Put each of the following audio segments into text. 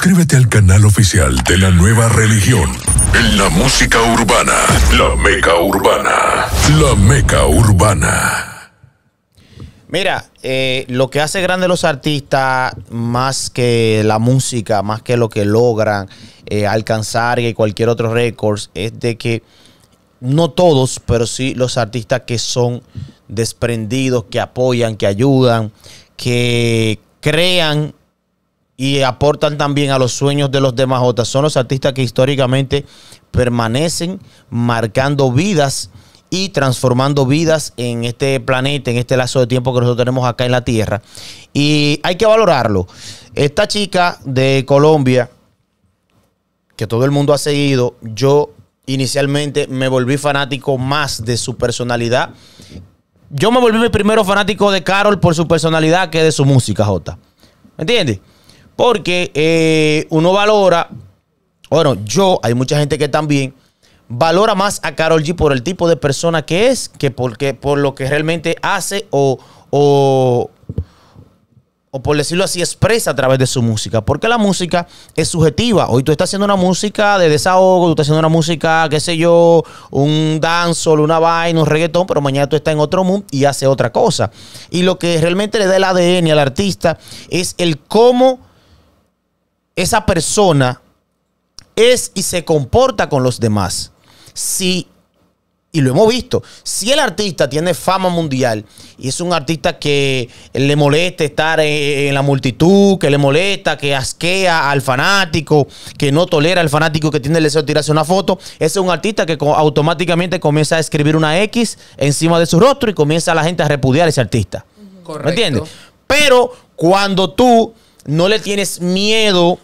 Suscríbete al canal oficial de la nueva religión. En la música urbana, la meca urbana, la meca urbana. Mira, eh, lo que hace grande los artistas, más que la música, más que lo que logran eh, alcanzar y cualquier otro récord, es de que no todos, pero sí los artistas que son desprendidos, que apoyan, que ayudan, que crean y aportan también a los sueños de los demás J. Son los artistas que históricamente permanecen marcando vidas y transformando vidas en este planeta, en este lazo de tiempo que nosotros tenemos acá en la Tierra. Y hay que valorarlo. Esta chica de Colombia, que todo el mundo ha seguido, yo inicialmente me volví fanático más de su personalidad. Yo me volví mi primero fanático de Carol por su personalidad que de su música, Jota. ¿Me entiendes? Porque eh, uno valora, bueno, yo, hay mucha gente que también valora más a Carol G por el tipo de persona que es que porque, por lo que realmente hace o, o, por decirlo así, expresa a través de su música. Porque la música es subjetiva. Hoy tú estás haciendo una música de desahogo, tú estás haciendo una música, qué sé yo, un dance, una vaina, un reggaetón, pero mañana tú estás en otro mundo y hace otra cosa. Y lo que realmente le da el ADN al artista es el cómo esa persona es y se comporta con los demás. Si, y lo hemos visto, si el artista tiene fama mundial y es un artista que le molesta estar en, la multitud, que le molesta, que asquea al fanático, que no tolera al fanático que tiene el deseo de tirarse una foto, ese es un artista que automáticamente comienza a escribir una X encima de su rostro y comienza a la gente a repudiar a ese artista. ¿Me entiendes? Pero cuando tú no le tienes miedo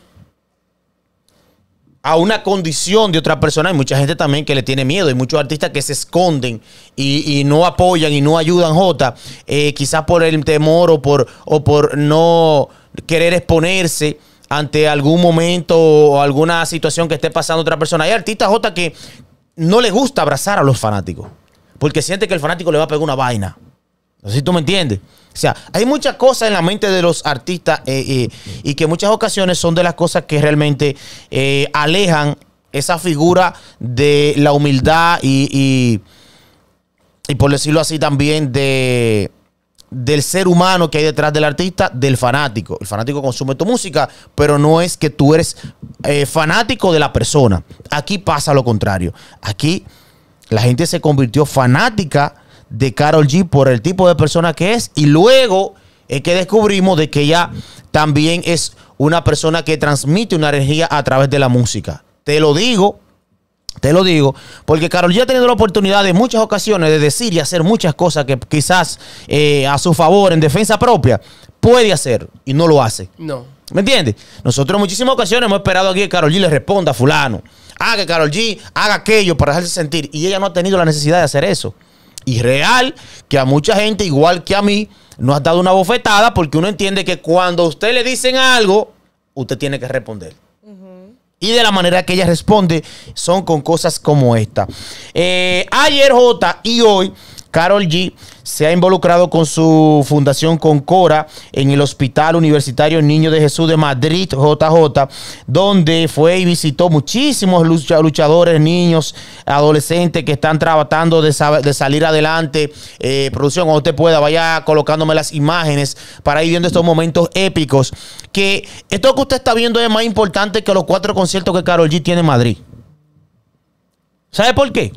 a una condición de otra persona. Hay mucha gente también que le tiene miedo. Hay muchos artistas que se esconden y, no apoyan y no ayudan, J. Eh, quizás por el temor o por, o por no querer exponerse ante algún momento o alguna situación que esté pasando otra persona. Hay artistas, J, que no les gusta abrazar a los fanáticos porque siente que el fanático le va a pegar una vaina. Así si tú me entiendes. O sea, hay muchas cosas en la mente de los artistas eh, eh, y que muchas ocasiones son de las cosas que realmente eh, alejan esa figura de la humildad y, y, por decirlo así también de del ser humano que hay detrás del artista, del fanático. El fanático consume tu música, pero no es que tú eres fanático de la persona. Aquí pasa lo contrario. Aquí la gente se convirtió fanática de Carol G por el tipo de persona que es. Y luego es que descubrimos de que ella también es una persona que transmite una energía a través de la música. Te lo digo, te lo digo, porque Carol G ha tenido la oportunidad de muchas ocasiones de decir y hacer muchas cosas que quizás eh, a su favor, en defensa propia, puede hacer y no lo hace. No. ¿Me entiendes? Nosotros en muchísimas ocasiones hemos esperado aquí que Carol G le responda a fulano. Haga que Carol G haga aquello para hacerse sentir. Y ella no ha tenido la necesidad de hacer eso y real que a mucha gente, igual que a mí, no ha dado una bofetada porque uno entiende que cuando a usted le dicen algo, usted tiene que responder. Y de la manera que ella responde son con cosas como esta. Eh, ayer J y hoy Carol G se ha involucrado con su fundación Concora en el Hospital Universitario Niño de Jesús de Madrid, JJ, donde fue y visitó muchísimos luchadores, niños, adolescentes que están tratando de, salir adelante. Eh, producción, cuando usted pueda, vaya colocándome las imágenes para ir viendo estos momentos épicos. Que esto que usted está viendo es más importante que los cuatro conciertos que Carol G tiene en Madrid. ¿Sabe por qué?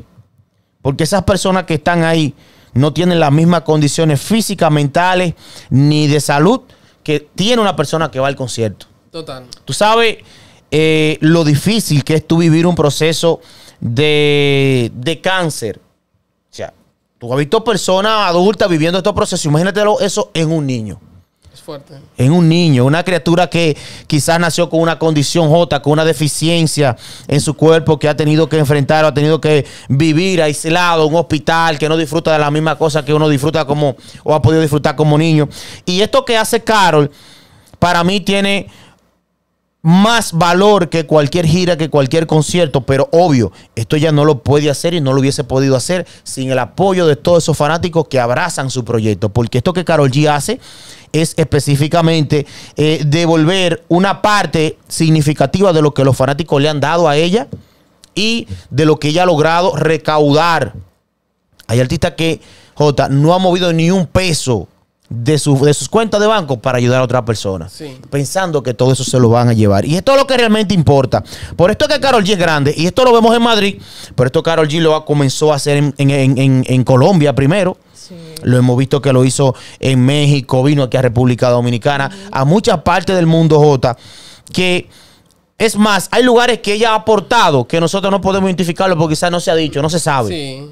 Porque esas personas que están ahí no tienen las mismas condiciones físicas, mentales, ni de salud que tiene una persona que va al concierto. Total. Tú sabes eh, lo difícil que es tú vivir un proceso de, de cáncer. O sea, tú has visto personas adultas viviendo estos procesos. Imagínate eso en un niño fuerte. En un niño, una criatura que quizás nació con una condición J, con una deficiencia en su cuerpo que ha tenido que enfrentar o ha tenido que vivir aislado en un hospital, que no disfruta de la misma cosa que uno disfruta como o ha podido disfrutar como niño. Y esto que hace Carol, para mí tiene más valor que cualquier gira, que cualquier concierto, pero obvio, esto ya no lo puede hacer y no lo hubiese podido hacer sin el apoyo de todos esos fanáticos que abrazan su proyecto, porque esto que Carol G hace es específicamente eh, devolver una parte significativa de lo que los fanáticos le han dado a ella y de lo que ella ha logrado recaudar. Hay artistas que, J, no ha movido ni un peso de, su, de sus cuentas de banco para ayudar a otra persona. Pensando que todo eso se lo van a llevar. Y esto es lo que realmente importa. Por esto que Carol G es grande. Y esto lo vemos en Madrid. Pero esto Carol G lo comenzó a hacer en, Colombia primero. Lo hemos visto que lo hizo en México. Vino aquí a República Dominicana. A muchas partes del mundo, J. Que... Es más, hay lugares que ella ha aportado que nosotros no podemos identificarlo porque quizás no se ha dicho, no se sabe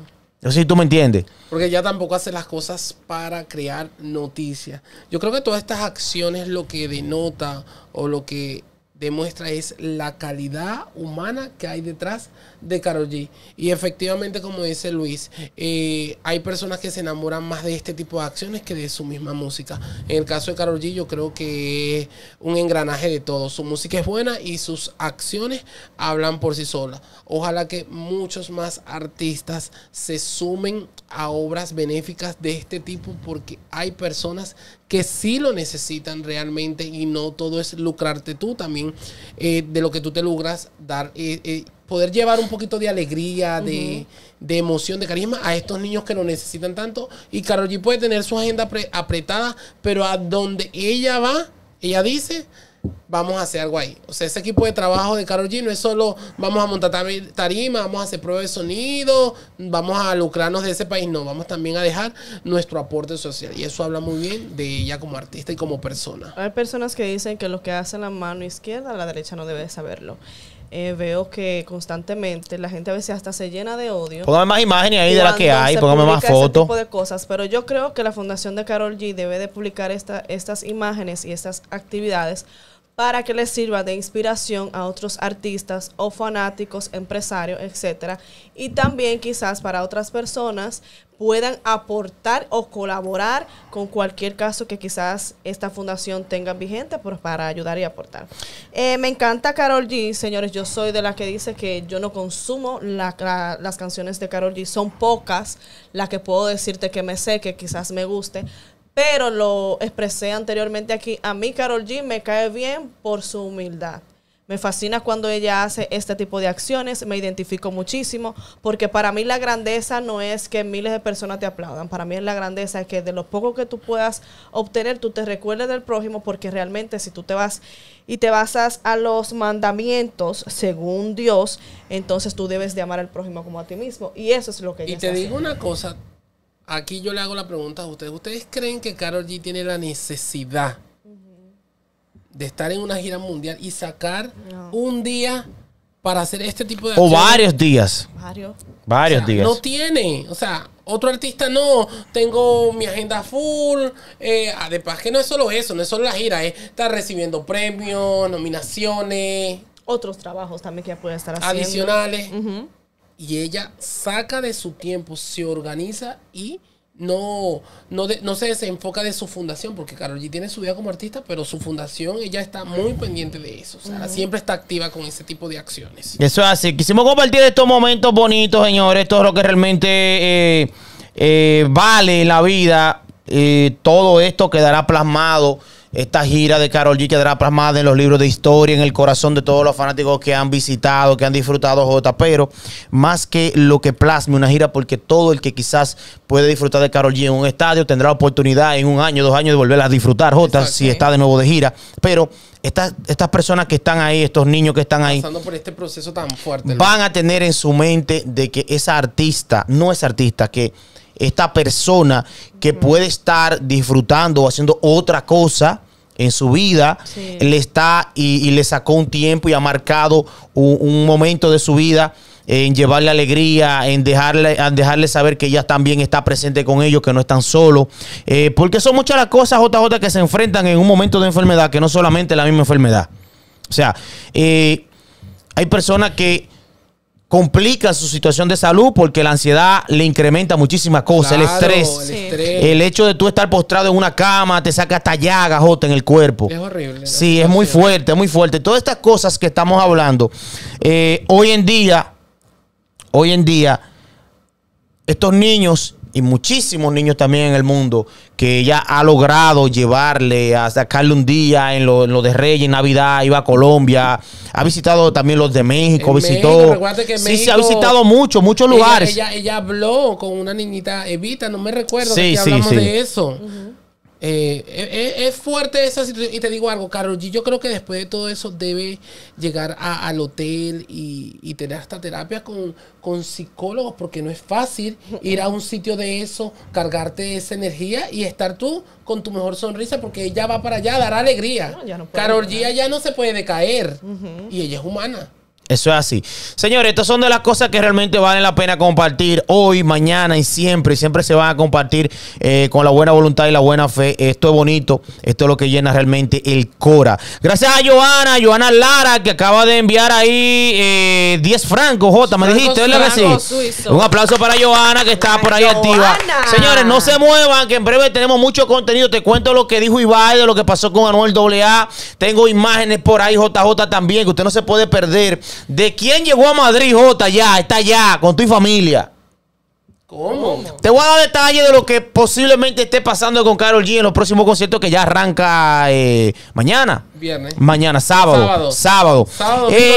tú me entiendes. Porque ya tampoco hace las cosas para crear noticias. Yo creo que todas estas acciones lo que denota o lo que demuestra es la calidad humana que hay detrás de Karol G. Y efectivamente, como dice Luis, eh, hay personas que se enamoran más de este tipo de acciones que de su misma música. En el caso de Karol G, yo creo que es un engranaje de todo. Su música es buena y sus acciones hablan por sí solas. Ojalá que muchos más artistas se sumen a obras benéficas de este tipo porque hay personas que sí lo necesitan realmente y no todo es lucrarte tú también eh, de lo que tú te logras dar, eh, eh, poder llevar un poquito de alegría, de, de, emoción, de carisma a estos niños que lo necesitan tanto. Y Carol G puede tener su agenda apretada, pero a donde ella va, ella dice, vamos a hacer algo ahí. O sea, ese equipo de trabajo de Carol G no es solo vamos a montar tarima, vamos a hacer pruebas de sonido, vamos a lucrarnos de ese país. No, vamos también a dejar nuestro aporte social. Y eso habla muy bien de ella como artista y como persona. Hay personas que dicen que lo que hace la mano izquierda, la derecha no debe saberlo. Eh, veo que constantemente la gente a veces hasta se llena de odio. Póngame más imágenes ahí de la que hay, póngame más fotos. tipo de cosas, pero yo creo que la Fundación de Carol G debe de publicar estas imágenes y estas actividades para que les sirva de inspiración a otros artistas o fanáticos, empresarios, etc. y también quizás para otras personas puedan aportar o colaborar con cualquier caso que quizás esta fundación tenga vigente pues, para ayudar y aportar. Eh, me encanta Carol G, señores, yo soy de la que dice que yo no consumo las canciones de Carol G, son pocas las que puedo decirte que me sé, que quizás me guste, pero lo expresé anteriormente aquí, a mí Carol G me cae bien por su humildad. Me fascina cuando ella hace este tipo de acciones, me identifico muchísimo, porque para mí la grandeza no es que miles de personas te aplaudan, para mí la grandeza es que de lo poco que tú puedas obtener, tú te recuerdes del prójimo, porque realmente si tú te vas y te basas a los mandamientos según Dios, entonces tú debes de amar al prójimo como a ti mismo. Y eso es lo que ella Y te digo una cosa, aquí yo le hago la pregunta a ustedes. ¿Ustedes creen que Carol G tiene la necesidad de estar en una gira mundial y sacar un día para hacer este tipo de... O varios días. Varios. Varios días. No tiene. O sea, otro artista no, tengo mi agenda full. Eh, además ah, que no es solo eso, no es solo la gira, eh. Está recibiendo premios, nominaciones. Otros trabajos también que ya puede estar haciendo. Adicionales y ella saca de su tiempo, se organiza y no, no, se desenfoca de su fundación, porque Carol G tiene su vida como artista, pero su fundación, ella está muy pendiente de eso. O sea, siempre está activa con ese tipo de acciones. Eso es así. Quisimos compartir estos momentos bonitos, señores. es lo que realmente eh, eh, vale la vida. Eh, todo esto quedará plasmado esta gira de Carol G quedará plasmada en los libros de historia, en el corazón de todos los fanáticos que han visitado, que han disfrutado J. Pero más que lo que plasme una gira, porque todo el que quizás puede disfrutar de Carol G en un estadio tendrá oportunidad en un año, dos años de volverla a disfrutar J. si está de nuevo de gira. Pero estas, estas personas que están ahí, estos niños que están ahí, pasando por este proceso tan fuerte, van a tener en su mente de que esa artista no es artista, que esta persona que puede estar disfrutando o haciendo otra cosa en su vida, le está y, le sacó un tiempo y ha marcado un, momento de su vida en llevarle alegría, en dejarle, dejarle saber que ella también está presente con ellos, que no están solos. Eh, porque son muchas las cosas, JJ, que se enfrentan en un momento de enfermedad, que no solamente la misma enfermedad. O sea, eh, hay personas que complica su situación de salud porque la ansiedad le incrementa muchísimas cosas, el, estrés, el, hecho de tú estar postrado en una cama te saca hasta llagas, en el cuerpo. Es horrible. Sí, es, muy fuerte, muy fuerte. Todas estas cosas que estamos hablando, eh, hoy en día, hoy en día, estos niños y muchísimos niños también en el mundo que ella ha logrado llevarle a sacarle un día en lo, de Reyes, Navidad, iba a Colombia, ha visitado también los de México, visitó. sí, se ha visitado mucho, muchos lugares. Ella, habló con una niñita, Evita, no me recuerdo si que hablamos de eso. Eh, eh, eh, es, fuerte esa situación. Y te digo algo, Carol G, yo creo que después de todo eso debe llegar al hotel y, tener hasta terapia con, psicólogos, porque no es fácil ir a un sitio de eso, cargarte esa energía y estar tú con tu mejor sonrisa, porque ella va para allá dará dar alegría. Carol G ya no se puede decaer y ella es humana. Eso es así. Señores, estas son de las cosas que realmente valen la pena compartir hoy, mañana y siempre. siempre se van a compartir eh, con la buena voluntad y la buena fe. Esto es bonito. Esto es lo que llena realmente el Cora. Gracias a Joana, Joana Lara, que acaba de enviar ahí 10 eh, francos, Jota, Me dijiste, que sí? Un aplauso para Joana, que está por ahí activa. Señores, no se muevan, que en breve tenemos mucho contenido. Te cuento lo que dijo Ibai, de lo que pasó con Anuel AA. Tengo imágenes por ahí, JJ también, que usted no se puede perder. ¿De quién llegó a Madrid, J? Ya, está ya, con tu familia. ¿Cómo? Te voy a dar detalles de lo que posiblemente esté pasando con Carol G en los próximos conciertos que ya arranca eh, mañana. Viernes. Mañana, sábado. Sábado. Sábado, eh,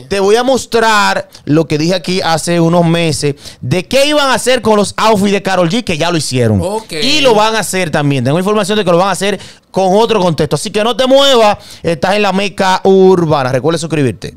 y, Te voy a mostrar lo que dije aquí hace unos meses de qué iban a hacer con los outfits de Carol G, que ya lo hicieron. Y lo van a hacer también. Tengo información de que lo van a hacer con otro contexto. Así que no te muevas. Estás en la meca urbana. Recuerda suscribirte.